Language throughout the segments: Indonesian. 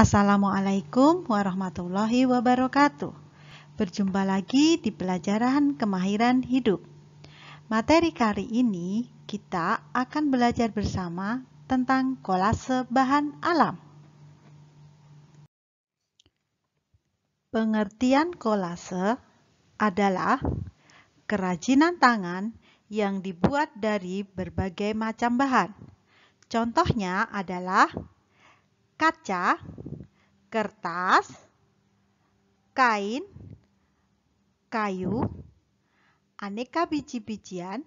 Assalamualaikum warahmatullahi wabarakatuh. Berjumpa lagi di pelajaran kemahiran hidup. Materi kali ini kita akan belajar bersama tentang kolase bahan alam. Pengertian kolase adalah kerajinan tangan yang dibuat dari berbagai macam bahan. Contohnya adalah kaca, kertas, kain, kayu, aneka biji-bijian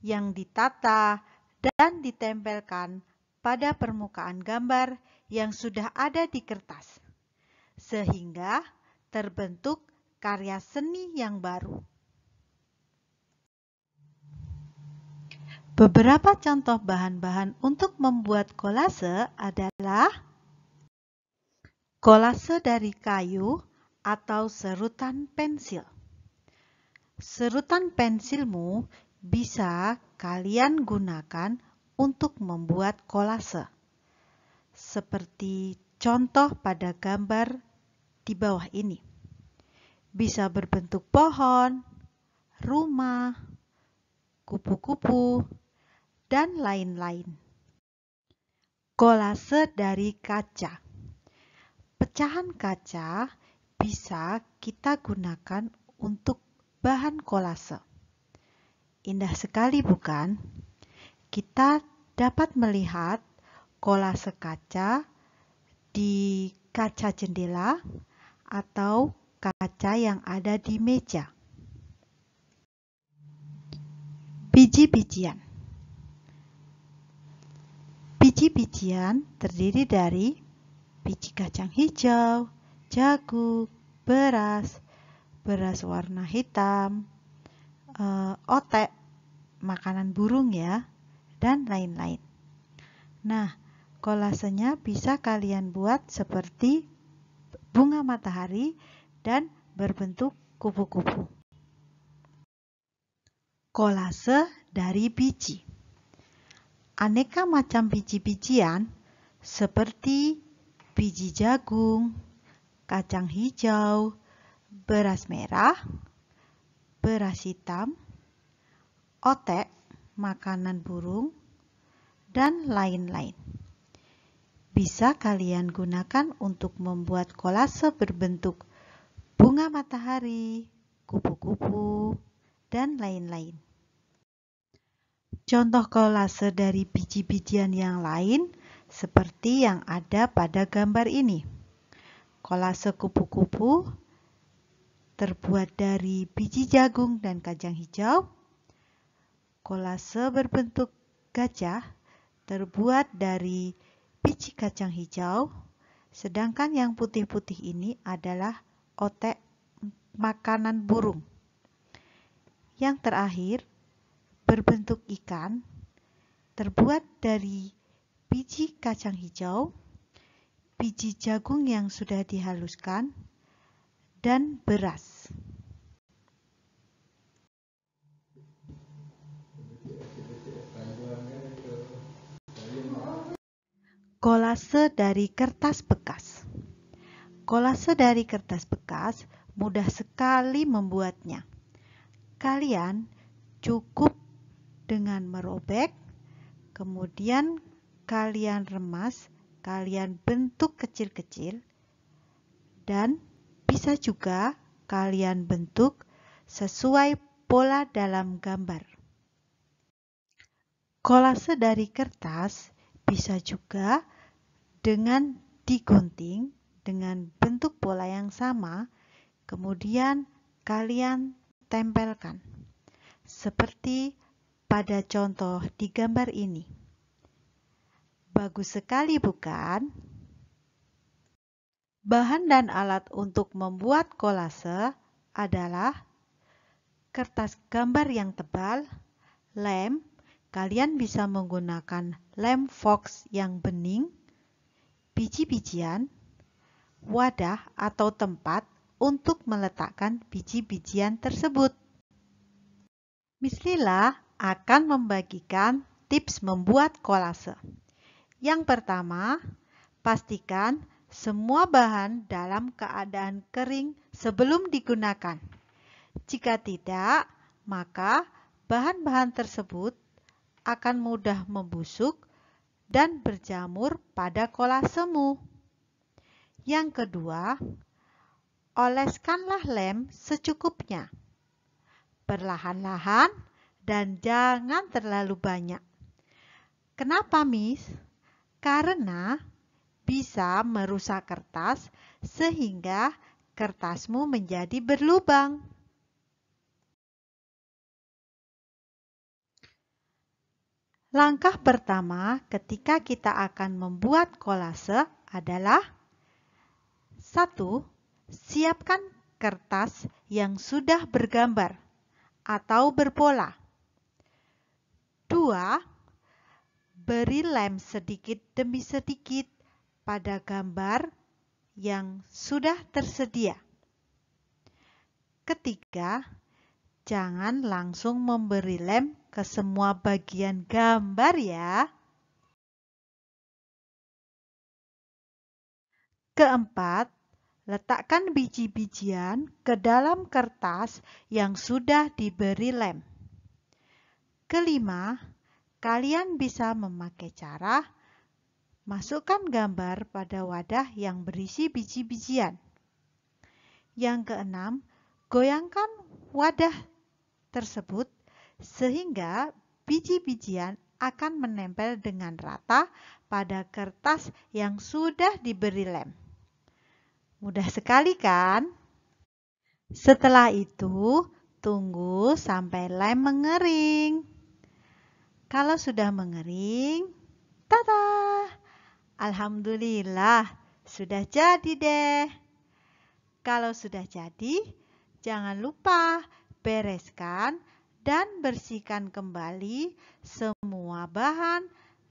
yang ditata dan ditempelkan pada permukaan gambar yang sudah ada di kertas, sehingga terbentuk karya seni yang baru. Beberapa contoh bahan-bahan untuk membuat kolase adalah Kolase dari kayu atau serutan pensil. Serutan pensilmu bisa kalian gunakan untuk membuat kolase. Seperti contoh pada gambar di bawah ini. Bisa berbentuk pohon, rumah, kupu-kupu, dan lain-lain. Kolase dari kaca. Pecahan kaca bisa kita gunakan untuk bahan kolase. Indah sekali, bukan? Kita dapat melihat kolase kaca di kaca jendela atau kaca yang ada di meja. Biji-bijian Biji-bijian terdiri dari biji kacang hijau, jagung, beras, beras warna hitam, e, otek, makanan burung ya, dan lain-lain. Nah, kolasenya bisa kalian buat seperti bunga matahari dan berbentuk kupu-kupu. Kolase dari biji. Aneka macam biji-bijian seperti biji jagung, kacang hijau, beras merah, beras hitam, otek, makanan burung, dan lain-lain. Bisa kalian gunakan untuk membuat kolase berbentuk bunga matahari, kupu-kupu, dan lain-lain. Contoh kolase dari biji-bijian yang lain seperti yang ada pada gambar ini. Kolase kupu-kupu terbuat dari biji jagung dan kacang hijau. Kolase berbentuk gajah terbuat dari biji kacang hijau, sedangkan yang putih-putih ini adalah otek makanan burung. Yang terakhir, berbentuk ikan terbuat dari biji kacang hijau, biji jagung yang sudah dihaluskan, dan beras. Kolase dari kertas bekas. Kolase dari kertas bekas mudah sekali membuatnya. Kalian cukup dengan merobek, kemudian kalian remas, kalian bentuk kecil-kecil, dan bisa juga kalian bentuk sesuai pola dalam gambar. Kolase dari kertas bisa juga dengan digunting dengan bentuk pola yang sama, kemudian kalian tempelkan. Seperti pada contoh di gambar ini. Bagus sekali, bukan? Bahan dan alat untuk membuat kolase adalah kertas gambar yang tebal, lem, kalian bisa menggunakan lem fox yang bening, biji-bijian, wadah atau tempat untuk meletakkan biji-bijian tersebut. Miss Lila akan membagikan tips membuat kolase. Yang pertama, pastikan semua bahan dalam keadaan kering sebelum digunakan. Jika tidak, maka bahan-bahan tersebut akan mudah membusuk dan berjamur pada kolasemu. semu. Yang kedua, oleskanlah lem secukupnya. Perlahan-lahan dan jangan terlalu banyak. Kenapa, Miss? karena bisa merusak kertas sehingga kertasmu menjadi berlubang. Langkah pertama ketika kita akan membuat kolase adalah 1. Siapkan kertas yang sudah bergambar atau berpola. 2 beri lem sedikit demi sedikit pada gambar yang sudah tersedia. Ketiga, jangan langsung memberi lem ke semua bagian gambar ya. Keempat, letakkan biji-bijian ke dalam kertas yang sudah diberi lem. Kelima, Kalian bisa memakai cara masukkan gambar pada wadah yang berisi biji-bijian. Yang keenam, goyangkan wadah tersebut sehingga biji-bijian akan menempel dengan rata pada kertas yang sudah diberi lem. Mudah sekali kan? Setelah itu, tunggu sampai lem mengering. Kalau sudah mengering, tada! Alhamdulillah, sudah jadi deh. Kalau sudah jadi, jangan lupa bereskan dan bersihkan kembali semua bahan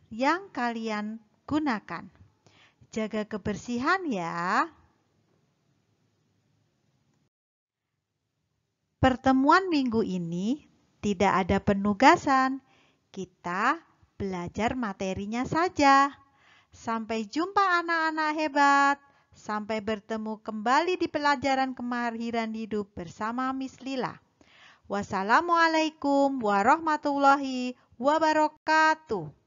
yang kalian gunakan. Jaga kebersihan ya. Pertemuan minggu ini tidak ada penugasan kita belajar materinya saja. Sampai jumpa anak-anak hebat. Sampai bertemu kembali di pelajaran kemahiran hidup bersama Miss Lila. Wassalamualaikum warahmatullahi wabarakatuh.